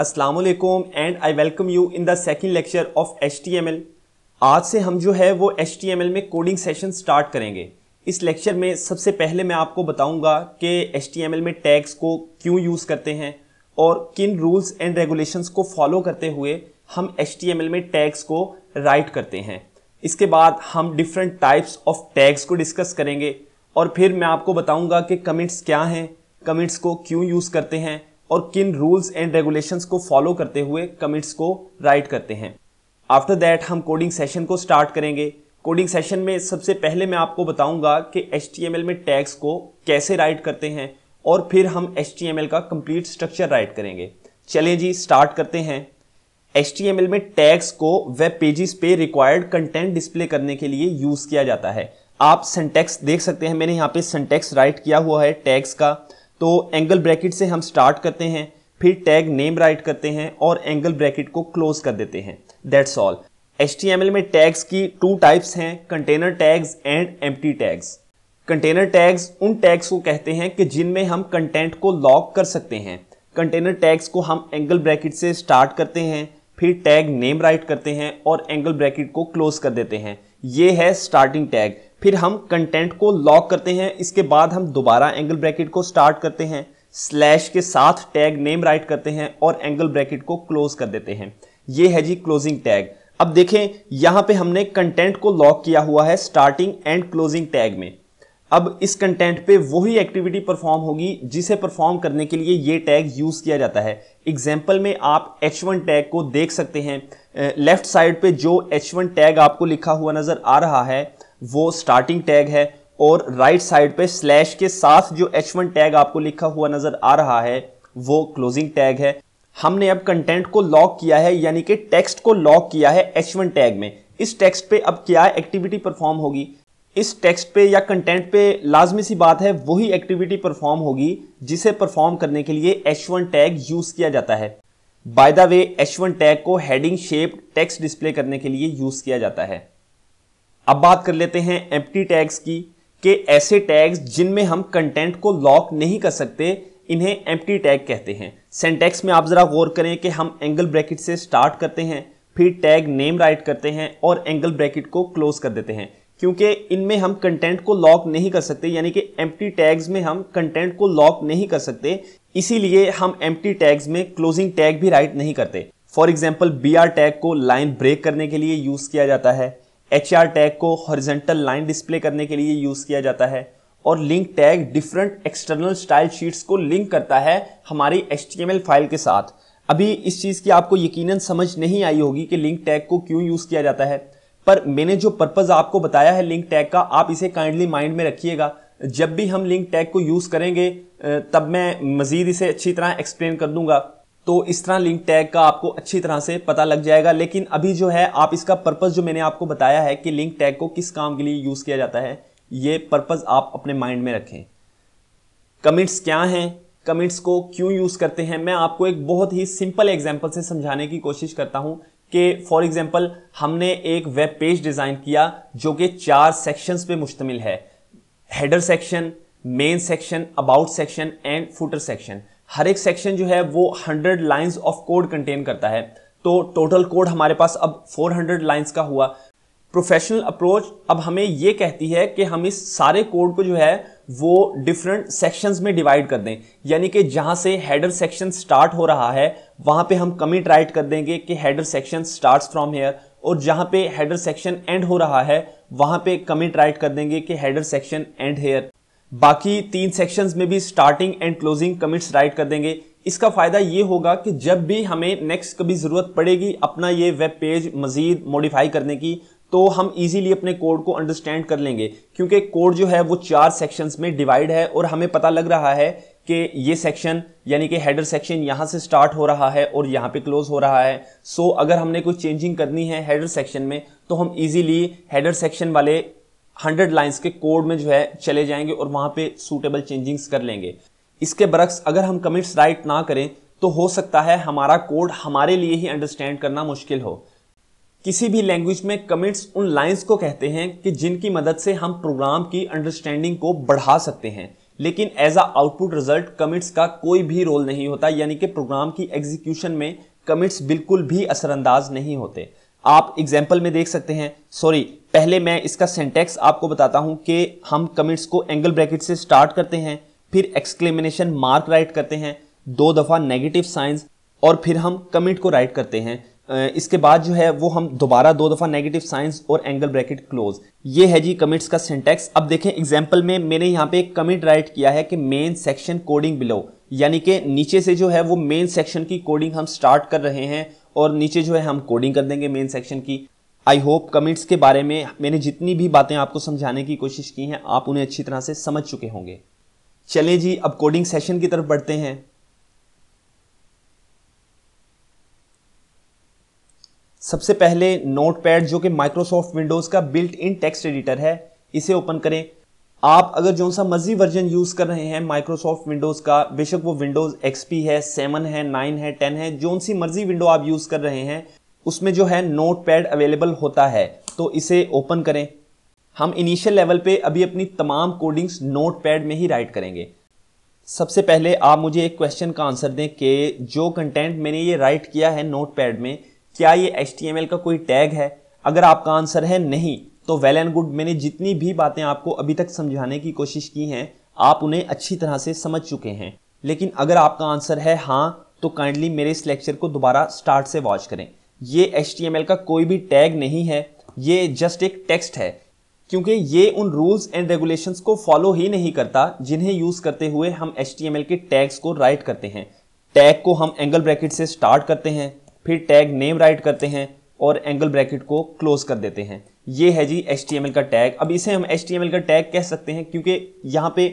असलकुम and I welcome you in the second lecture of H आज से हम जो है वो एच में कोडिंग सेशन स्टार्ट करेंगे इस लेक्चर में सबसे पहले मैं आपको बताऊंगा कि एच में टैग्स को क्यों यूज़ करते हैं और किन रूल्स एंड रेगुलेशंस को फॉलो करते हुए हम एच में टैग्स को राइट करते हैं इसके बाद हम डिफरेंट टाइप्स ऑफ टैग्स को डिस्कस करेंगे और फिर मैं आपको बताऊँगा कि कमेंट्स क्या हैं कमेंट्स को क्यों यूज़ करते हैं और किन रूल्स एंड रेगुलेशंस को फॉलो करते हुए कमिट्स को राइट करते हैं आफ्टर दैट हम कोडिंग सेशन को स्टार्ट करेंगे कोडिंग सेशन में सबसे पहले मैं आपको बताऊंगा कि एच में टैग्स को कैसे राइट करते हैं और फिर हम एच का कंप्लीट स्ट्रक्चर राइट करेंगे चलिए जी स्टार्ट करते हैं एच में टैग्स को वेब पेजेस पे रिक्वायर्ड कंटेंट डिस्प्ले करने के लिए यूज़ किया जाता है आप सेंटेक्स देख सकते हैं मैंने यहाँ पे सेंटेक्स राइट किया हुआ है टैग्स का तो एंगल ब्रैकेट से हम स्टार्ट करते हैं फिर टैग नेम राइट करते हैं और एंगल ब्रैकेट को क्लोज कर देते हैं दैट्स ऑल एच में टैग्स की टू टाइप्स हैं container tags and M tags container tags उन टैग्स को कहते हैं कि जिनमें हम कंटेंट को लॉक कर सकते हैं कंटेनर टैग्स को हम एंगल ब्रैकेट से स्टार्ट करते हैं फिर टैग नेम राइट करते हैं और एंगल ब्रैकेट को क्लोज कर देते हैं ये है स्टार्टिंग टैग फिर हम कंटेंट को लॉक करते हैं इसके बाद हम दोबारा एंगल ब्रैकेट को स्टार्ट करते हैं स्लैश के साथ टैग नेम राइट करते हैं और एंगल ब्रैकेट को क्लोज कर देते हैं ये है जी क्लोजिंग टैग अब देखें यहां पे हमने कंटेंट को लॉक किया हुआ है स्टार्टिंग एंड क्लोजिंग टैग में अब इस कंटेंट पे वही एक्टिविटी परफॉर्म होगी जिसे परफॉर्म करने के लिए ये टैग यूज़ किया जाता है एग्जाम्पल में आप H1 टैग को देख सकते हैं लेफ्ट साइड पे जो H1 टैग आपको लिखा हुआ नज़र आ रहा है वो स्टार्टिंग टैग है और राइट साइड पे स्लैश के साथ जो H1 टैग आपको लिखा हुआ नज़र आ रहा है वो क्लोजिंग टैग है हमने अब कंटेंट को लॉक किया है यानी कि टेक्स्ट को लॉक किया है H1 टैग में इस टेक्स्ट पे अब क्या एक्टिविटी परफॉर्म होगी इस टेक्स्ट पे या कंटेंट पे लाजमी सी बात है वही एक्टिविटी परफॉर्म होगी जिसे परफॉर्म करने के लिए H1 टैग यूज़ किया जाता है by the way H1 tag को हेडिंग शेप टेक्स्ट डिस्प्ले करने के लिए यूज़ किया जाता है अब बात कर लेते हैं एम्प्टी टैग्स की कि ऐसे टैग्स जिनमें हम कंटेंट को लॉक नहीं कर सकते इन्हें एम्प्टी टैग कहते हैं सेंटेक्स में आप ज़रा गौर करें कि हम एंगल ब्रैकेट से स्टार्ट करते हैं फिर टैग नेम राइट करते हैं और एंगल ब्रैकेट को क्लोज कर देते हैं क्योंकि इनमें हम कंटेंट को लॉक नहीं कर सकते यानी कि एम्प्टी टैग्स में हम कंटेंट को लॉक नहीं कर सकते इसीलिए हम एम्प्टी टैग्स में क्लोजिंग टैग भी राइट नहीं करते for example B R tag को लाइन ब्रेक करने के लिए यूज़ किया जाता है एच टैग को हॉरिजेंटल लाइन डिस्प्ले करने के लिए यूज़ किया जाता है और link tag different external style sheets को लिंक करता है हमारी एच फाइल के साथ अभी इस चीज़ की आपको यकीनन समझ नहीं आई होगी कि लिंक टैग को क्यों यूज़ किया जाता है पर मैंने जो पर्पज़ आपको बताया है लिंक टैग का आप इसे काइंडली माइंड में रखिएगा जब भी हम लिंक टैग को यूज़ करेंगे तब मैं मज़ीद इसे अच्छी तरह एक्सप्लेन कर दूंगा तो इस तरह लिंक टैग का आपको अच्छी तरह से पता लग जाएगा लेकिन अभी जो है आप इसका पर्पज़ जो मैंने आपको बताया है कि लिंक टैग को किस काम के लिए यूज़ किया जाता है ये पर्पज़ आप अपने माइंड में रखें कमेंट्स क्या हैं कमेंट्स को क्यों यूज़ करते हैं मैं आपको एक बहुत ही सिंपल एग्जाम्पल से समझाने की कोशिश करता हूँ कि फॉर एग्जाम्पल हमने एक वेब पेज डिज़ाइन किया जो कि चार सेक्शंस पे मुश्तमिल है header section main section about section and footer section हर एक सेक्शन जो है वो 100 लाइंस ऑफ कोड कंटेन करता है तो टोटल कोड हमारे पास अब 400 लाइंस का हुआ प्रोफेशनल अप्रोच अब हमें ये कहती है कि हम इस सारे कोड को जो है वो डिफरेंट सेक्शंस में डिवाइड कर दें यानी कि जहाँ से हेडर सेक्शन स्टार्ट हो रहा है वहाँ पे हम कमिट राइट कर देंगे कि header section start from here और जहाँ पे हेडर सेक्शन एंड हो रहा है वहाँ पे कमिट राइट कर देंगे कि हेडर सेक्शन एंड हेयर बाकी तीन सेक्शंस में भी starting and closing comments write कर देंगे इसका फ़ायदा ये होगा कि जब भी हमें नेक्स्ट कभी ज़रूरत पड़ेगी अपना ये वेब पेज मज़ीद मॉडिफाई करने की तो हम इजीली अपने कोड को अंडरस्टैंड कर लेंगे क्योंकि कोड जो है वो चार सेक्शंस में डिवाइड है और हमें पता लग रहा है कि ये सेक्शन यानी कि हेडर सेक्शन यहाँ से स्टार्ट हो रहा है और यहाँ पे क्लोज हो रहा है सो so, अगर हमने कोई चेंजिंग करनी है हेडर सेक्शन में तो हम इजीली हेडर सेक्शन वाले हंड्रेड लाइन्स के कोड में जो है चले जाएंगे और वहां पे सूटेबल चेंजिंग्स कर लेंगे इसके बरक्स अगर हम कमिट्स राइट ना करें तो हो सकता है हमारा कोड हमारे लिए ही अंडरस्टैंड करना मुश्किल हो किसी भी लैंग्वेज में कमिट्स उन लाइंस को कहते हैं कि जिनकी मदद से हम प्रोग्राम की अंडरस्टैंडिंग को बढ़ा सकते हैं लेकिन as a output result comments का कोई भी रोल नहीं होता यानी कि प्रोग्राम की एग्जीक्यूशन में कमिट्स बिल्कुल भी असरअंदाज नहीं होते आप एग्जाम्पल में देख सकते हैं सॉरी पहले मैं इसका सेंटेक्स आपको बताता हूं कि हम कमेंट्स को एंगल ब्रैकेट से स्टार्ट करते हैं फिर एक्सक्लेमिनेशन मार्क राइट करते हैं दो दफ़ा नेगेटिव साइंस और फिर हम कमेंट को राइट करते हैं इसके बाद जो है वो हम दोबारा दो दफ़ा नेगेटिव साइंस और एंगल ब्रैकेट क्लोज ये है जी कमिट्स का सेंटेक्स अब देखें एग्जाम्पल में मैंने यहाँ पे एक कमिट राइट किया है कि मेन सेक्शन कोडिंग बिलो यानी कि नीचे से जो है वो मेन सेक्शन की कोडिंग हम स्टार्ट कर रहे हैं और नीचे जो है हम कोडिंग कर देंगे मेन सेक्शन की आई होप कमेंट्स के बारे में मैंने जितनी भी बातें आपको समझाने की कोशिश की हैं आप उन्हें अच्छी तरह से समझ चुके होंगे चलें जी अब कोडिंग सेशन की तरफ बढ़ते हैं सबसे पहले नोटपैड जो कि माइक्रोसॉफ्ट विंडोज़ का बिल्ट इन टेक्स्ट एडिटर है इसे ओपन करें आप अगर जो सा मर्जी वर्जन यूज़ कर रहे हैं माइक्रोसॉफ्ट विंडोज़ का बेशक वो विंडोज़ एक्सपी है सेवन है नाइन है टेन है जो सी मर्जी विंडो आप यूज़ कर रहे हैं उसमें जो है नोट पैड अवेलेबल होता है तो इसे ओपन करें हम इनिशियल लेवल पे अभी अपनी तमाम कोडिंग्स नोट पैड में ही राइट करेंगे सबसे पहले आप मुझे एक क्वेश्चन का आंसर दें कि जो कंटेंट मैंने ये राइट किया है नोट पैड में क्या ये एच का कोई टैग है अगर आपका आंसर है नहीं तो वेल एंड गुड मैंने जितनी भी बातें आपको अभी तक समझाने की कोशिश की हैं आप उन्हें अच्छी तरह से समझ चुके हैं लेकिन अगर आपका आंसर है हाँ तो काइंडली मेरे इस लेक्चर को दोबारा स्टार्ट से वॉच करें ये एच का कोई भी टैग नहीं है ये जस्ट एक टेक्स्ट है क्योंकि ये उन रूल्स एंड रेगुलेशंस को फॉलो ही नहीं करता जिन्हें यूज़ करते हुए हम एच के टैग्स को राइट करते हैं टैग को हम एंगल ब्रैकेट से स्टार्ट करते हैं फिर टैग नेम राइट करते हैं और एंगल ब्रैकेट को क्लोज कर देते हैं ये है जी एच का टैग अब इसे हम एच का टैग कह सकते हैं क्योंकि यहाँ पे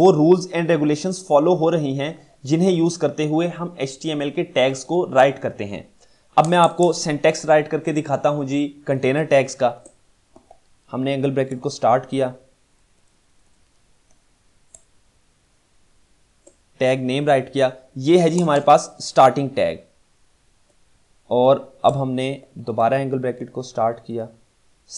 वो रूल्स एंड रेगुलेशंस फॉलो हो रही हैं जिन्हें यूज़ करते हुए हम एच के टैग्स को राइट करते हैं अब मैं आपको सेंटेक्स राइट करके दिखाता हूँ जी कंटेनर टैग्स का हमने एंगल ब्रैकेट को स्टार्ट किया टैग नेम राइट किया ये है जी हमारे पास स्टार्टिंग टैग और अब हमने दोबारा एंगल ब्रैकेट को स्टार्ट किया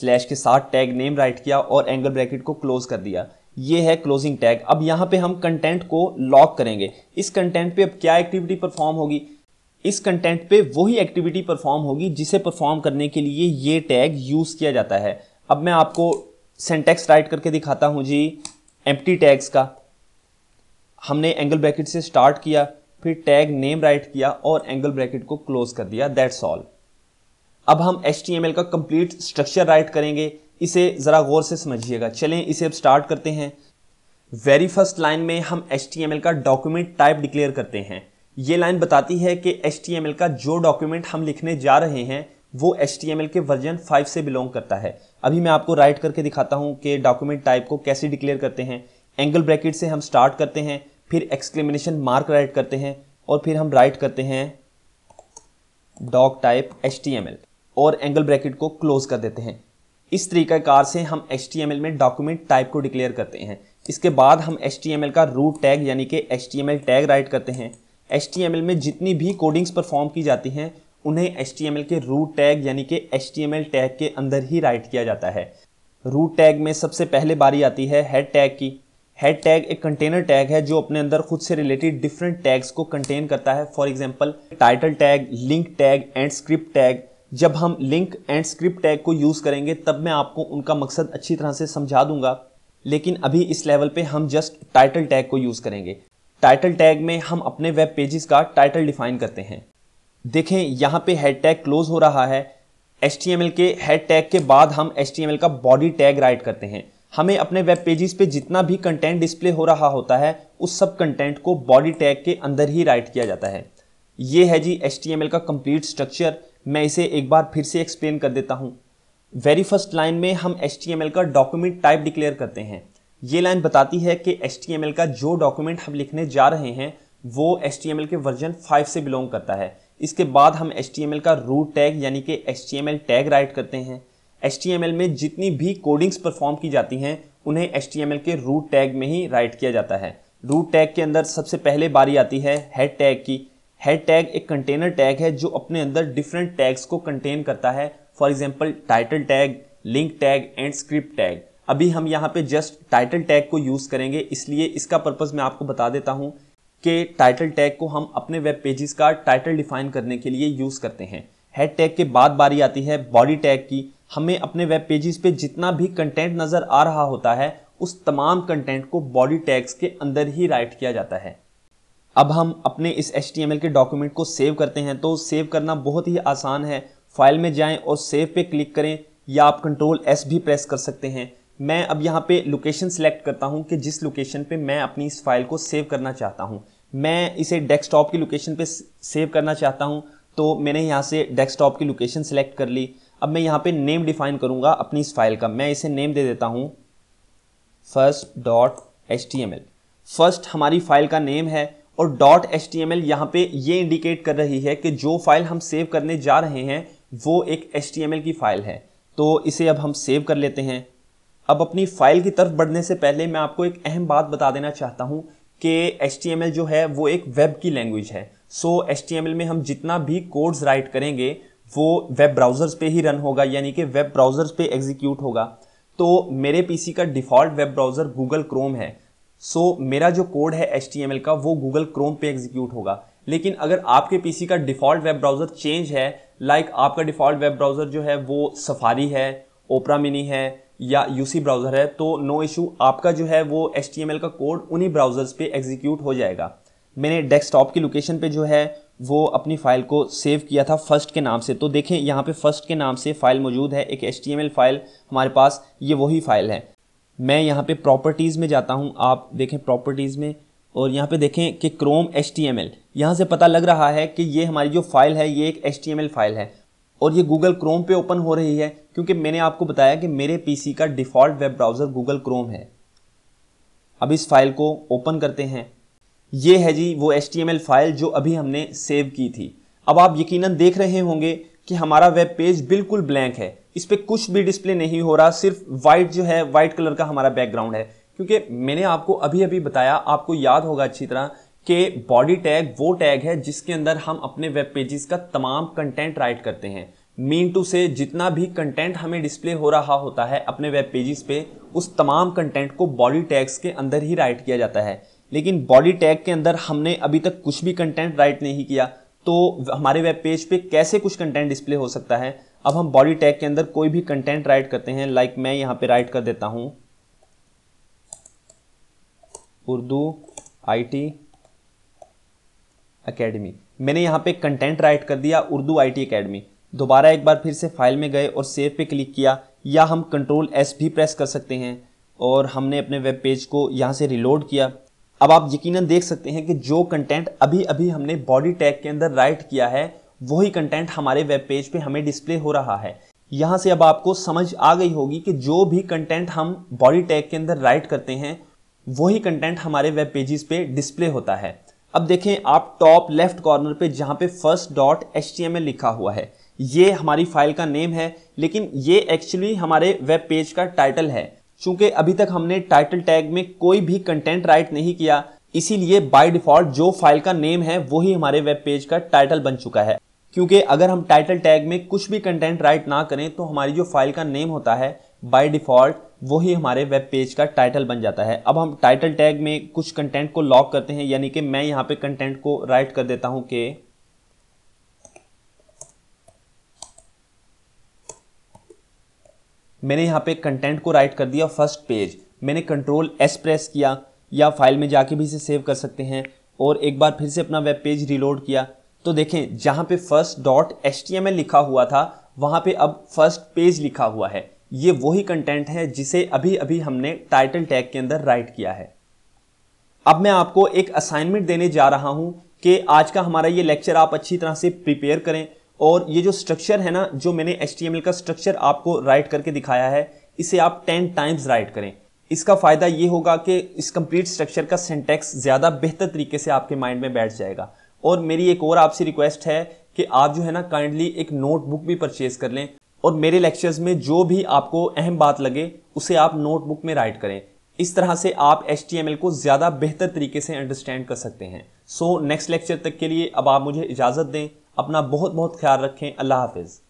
स्लैश के साथ टैग नेम राइट किया और एंगल ब्रैकेट को क्लोज कर दिया ये है क्लोजिंग टैग अब यहाँ पे हम कंटेंट को लॉक करेंगे इस कंटेंट पे अब क्या एक्टिविटी परफॉर्म होगी इस कंटेंट पे वही एक्टिविटी परफॉर्म होगी जिसे परफॉर्म करने के लिए ये टैग यूज़ किया जाता है अब मैं आपको सेंटेक्स राइट करके दिखाता हूँ जी एम्प्टी टैग्स का हमने एंगल ब्रैकेट से स्टार्ट किया फिर टैग नेम राइट किया और एंगल ब्रैकेट को क्लोज कर दिया दैट्स ऑल अब हम एच का कंप्लीट स्ट्रक्चर राइट करेंगे इसे ज़रा गौर से समझिएगा चलें इसे अब स्टार्ट करते हैं वेरी फर्स्ट लाइन में हम एच का डॉक्यूमेंट टाइप डिक्लेयर करते हैं ये लाइन बताती है कि एच का जो डॉक्यूमेंट हम लिखने जा रहे हैं वो एच के वर्जन 5 से बिलोंग करता है अभी मैं आपको राइट करके दिखाता हूँ कि डॉक्यूमेंट टाइप को कैसे डिक्लेयर करते हैं एंगल ब्रैकेट से हम स्टार्ट करते हैं फिर एक्सक्लेमिनेशन मार्क राइट करते हैं और फिर हम राइट करते हैं डॉक टाइप एच और एंगल ब्रैकेट को क्लोज कर देते हैं इस तरीक़ाकार से हम एच में डॉक्यूमेंट टाइप को डिक्लेयर करते हैं इसके बाद हम एच का रूट टैग यानी कि एच टैग राइट करते हैं एच में जितनी भी कोडिंग्स परफॉर्म की जाती हैं उन्हें एच के रूट टैग यानी कि एच टैग के अंदर ही राइट किया जाता है रूट टैग में सबसे पहले बारी आती है हेड टैग की हेड टैग एक कंटेनर टैग है जो अपने अंदर खुद से रिलेटेड डिफरेंट टैग्स को कंटेन करता है for example title tag link tag and script tag जब हम लिंक एंड स्क्रिप्ट टैग को यूज़ करेंगे तब मैं आपको उनका मकसद अच्छी तरह से समझा दूंगा लेकिन अभी इस लेवल पे हम जस्ट टाइटल टैग को यूज़ करेंगे टाइटल टैग में हम अपने वेब पेजेस का टाइटल डिफाइन करते हैं देखें यहाँ पे हेड टैग क्लोज हो रहा है एच के हेड टैग के बाद हम एच का बॉडी टैग राइट करते हैं हमें अपने वेब पेजेस पे जितना भी कंटेंट डिस्प्ले हो रहा होता है उस सब कंटेंट को बॉडी टैग के अंदर ही राइट किया जाता है ये है जी एच का कंप्लीट स्ट्रक्चर मैं इसे एक बार फिर से एक्सप्लेन कर देता हूँ वेरी फर्स्ट लाइन में हम एच का डॉक्यूमेंट टाइप डिक्लेयर करते हैं ये लाइन बताती है कि एच का जो डॉक्यूमेंट हम लिखने जा रहे हैं वो एच के वर्जन 5 से बिलोंग करता है इसके बाद हम एच का रूट टैग यानी कि एच टैग राइट करते हैं एच में जितनी भी कोडिंग्स परफॉर्म की जाती हैं उन्हें एच के रूट टैग में ही राइट किया जाता है रूट टैग के अंदर सबसे पहले बारी आती है हेड टैग की हेड टैग एक कंटेनर टैग है जो अपने अंदर डिफरेंट टैग्स को कंटेन करता है for example title tag link tag and script tag अभी हम यहाँ पे जस्ट टाइटल टैग को यूज़ करेंगे इसलिए इसका पर्पज़ मैं आपको बता देता हूँ कि टाइटल टैग को हम अपने वेब पेजेस का टाइटल डिफाइन करने के लिए यूज़ करते हैं हेड टैग के बाद बारी आती है बॉडी टैग की हमें अपने वेब पेजेस पे जितना भी कंटेंट नज़र आ रहा होता है उस तमाम कंटेंट को बॉडी टैग्स के अंदर ही राइट किया जाता है अब हम अपने इस एच के डॉक्यूमेंट को सेव करते हैं तो सेव करना बहुत ही आसान है फाइल में जाएं और सेव पे क्लिक करें या आप कंट्रोल एस भी प्रेस कर सकते हैं मैं अब यहाँ पे लोकेशन सेलेक्ट करता हूँ कि जिस लोकेशन पे मैं अपनी इस फाइल को सेव करना चाहता हूँ मैं इसे डेस्कटॉप की लोकेशन पे सेव करना चाहता हूँ तो मैंने यहाँ से डेस्कटॉप की लोकेशन सेलेक्ट कर ली अब मैं यहाँ पे नेम डिफाइन करूँगा अपनी इस फाइल का मैं इसे नेम दे देता हूँ first dot H T M L first हमारी फाइल का नेम है और dot H T M L यहाँ पे ये इंडिकेट कर रही है कि जो फाइल हम सेव करने जा रहे हैं वो एक एच टी एम एल की फाइल है तो इसे अब हम सेव कर लेते हैं अब अपनी फाइल की तरफ बढ़ने से पहले मैं आपको एक अहम बात बता देना चाहता हूँ कि एच टी एम एल जो है वो एक वेब की लैंग्वेज है so H T M L में हम जितना भी कोड्स राइट करेंगे वो वेब ब्राउज़र्स पे ही रन होगा यानी कि वेब ब्राउज़र्स पे एग्जीक्यूट होगा तो मेरे पीसी का default web browser Google Chrome है सो so, मेरा जो कोड है एच का वो गूगल क्रोम पे एग्जीक्यूट होगा लेकिन अगर आपके पीसी का डिफ़ॉल्ट वेब ब्राउज़र चेंज है लाइक like आपका डिफ़ॉल्ट वेब ब्राउज़र जो है वो सफारी है ओपरा मिनी है या यूसी ब्राउज़र है तो नो इशू आपका जो है वो एच का कोड उन्हीं ब्राउज़र्स पे एग्जीक्यूट हो जाएगा मैंने डेस्कटॉप की लोकेशन पे जो है वो अपनी फ़ाइल को सेव किया था फर्स्ट के नाम से तो देखें यहाँ पे फर्स्ट के नाम से फ़ाइल मौजूद है एक एच फाइल हमारे पास ये वही फ़ाइल है मैं यहाँ पे प्रॉपर्टीज़ में जाता हूँ आप देखें प्रॉपर्टीज़ में और यहाँ पे देखें कि Chrome H T M L यहाँ से पता लग रहा है कि ये हमारी जो फाइल है ये एक H T M L file है और ये गूगल क्रोम पे ओपन हो रही है क्योंकि मैंने आपको बताया कि मेरे सी का default web browser Google Chrome है अब इस फाइल को ओपन करते हैं ये है जी वो H T M L file जो अभी हमने सेव की थी अब आप यकीनन देख रहे होंगे कि हमारा वेब पेज बिल्कुल ब्लैंक है इस पर कुछ भी डिस्प्ले नहीं हो रहा सिर्फ वाइट जो है वाइट कलर का हमारा बैकग्राउंड है क्योंकि मैंने आपको अभी अभी बताया आपको याद होगा अच्छी तरह कि बॉडी टैग वो टैग है जिसके अंदर हम अपने वेब पेजेस का तमाम कंटेंट राइट करते हैं मीन टू से जितना भी कंटेंट हमें डिस्प्ले हो रहा होता है अपने वेब पेजेस पे उस तमाम कंटेंट को बॉडी टैग्स के अंदर ही राइट किया जाता है लेकिन बॉडी टैग के अंदर हमने अभी तक कुछ भी कंटेंट राइट नहीं किया तो हमारे वेब पेज पे कैसे कुछ कंटेंट डिस्प्ले हो सकता है अब हम बॉडी टैग के अंदर कोई भी कंटेंट राइट करते हैं लाइक मैं यहां पे राइट कर देता हूं उर्दू आईटी एकेडमी मैंने यहां पे कंटेंट राइट कर दिया उर्दू आईटी एकेडमी दोबारा एक बार फिर से फाइल में गए और सेव पे क्लिक किया या हम कंट्रोल एस भी प्रेस कर सकते हैं और हमने अपने वेब पेज को यहाँ से रिलोड किया अब आप यकीनन देख सकते हैं कि जो कंटेंट अभी अभी हमने बॉडी टैग के अंदर राइट किया है वही कंटेंट हमारे वेब पेज पे हमें डिस्प्ले हो रहा है यहां से अब आपको समझ आ गई होगी कि जो भी कंटेंट हम बॉडी टैग के अंदर राइट करते हैं वही कंटेंट हमारे वेब पेजेस पे डिस्प्ले होता है अब देखें आप टॉप लेफ्ट कॉर्नर पे जहाँ पे फर्स्ट डॉट एच लिखा हुआ है ये हमारी फाइल का नेम है लेकिन ये एक्चुअली हमारे वेब पेज का टाइटल है चूंकि अभी तक हमने टाइटल टैग में कोई भी कंटेंट राइट नहीं किया इसीलिए बाय डिफॉल्ट जो फाइल का नेम है वही हमारे वेब पेज का टाइटल बन चुका है क्योंकि अगर हम टाइटल टैग में कुछ भी कंटेंट राइट ना करें तो हमारी जो फाइल का नेम होता है बाय डिफॉल्ट वही हमारे वेब पेज का टाइटल बन जाता है अब हम टाइटल टैग में कुछ कंटेंट को लॉक करते हैं यानी कि मैं यहाँ पे कंटेंट को राइट कर देता हूँ कि मैंने यहाँ पे कंटेंट को राइट कर दिया फर्स्ट पेज मैंने कंट्रोल एस प्रेस किया या फाइल में जाके भी इसे सेव कर सकते हैं और एक बार फिर से अपना वेब पेज रिलोड किया तो देखें जहाँ पे first dot S T M L लिखा हुआ था वहाँ पे अब फर्स्ट पेज लिखा हुआ है ये वही कंटेंट है जिसे अभी अभी हमने टाइटल टैग के अंदर राइट किया है अब मैं आपको एक असाइनमेंट देने जा रहा हूँ कि आज का हमारा ये लेक्चर आप अच्छी तरह से प्रिपेयर करें और ये जो स्ट्रक्चर है ना जो मैंने एच का स्ट्रक्चर आपको राइट करके दिखाया है इसे आप टेन टाइम्स राइट करें इसका फ़ायदा ये होगा कि इस कंप्लीट स्ट्रक्चर का सेंटेक्स ज़्यादा बेहतर तरीके से आपके माइंड में बैठ जाएगा और मेरी एक और आपसे रिक्वेस्ट है कि आप जो है ना काइंडली एक नोटबुक भी परचेज़ कर लें और मेरे लेक्चर्स में जो भी आपको अहम बात लगे उसे आप नोटबुक में राइट करें इस तरह से आप एच को ज़्यादा बेहतर तरीके से अंडरस्टैंड कर सकते हैं सो नेक्स्ट लेक्चर तक के लिए अब आप मुझे इजाज़त दें अपना बहुत बहुत ख्याल रखें अल्लाह हाफिज़